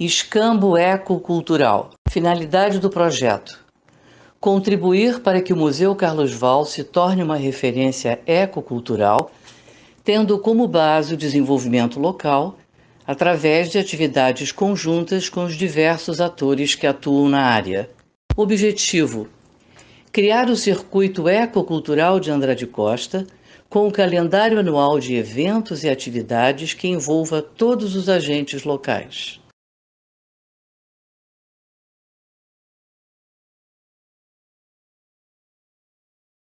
Escambo eco-cultural. Finalidade do projeto: contribuir para que o Museu Carlos Val se torne uma referência ecocultural, tendo como base o desenvolvimento local, através de atividades conjuntas com os diversos atores que atuam na área. Objetivo: criar o circuito ecocultural de Andrade Costa com o um calendário anual de eventos e atividades que envolva todos os agentes locais.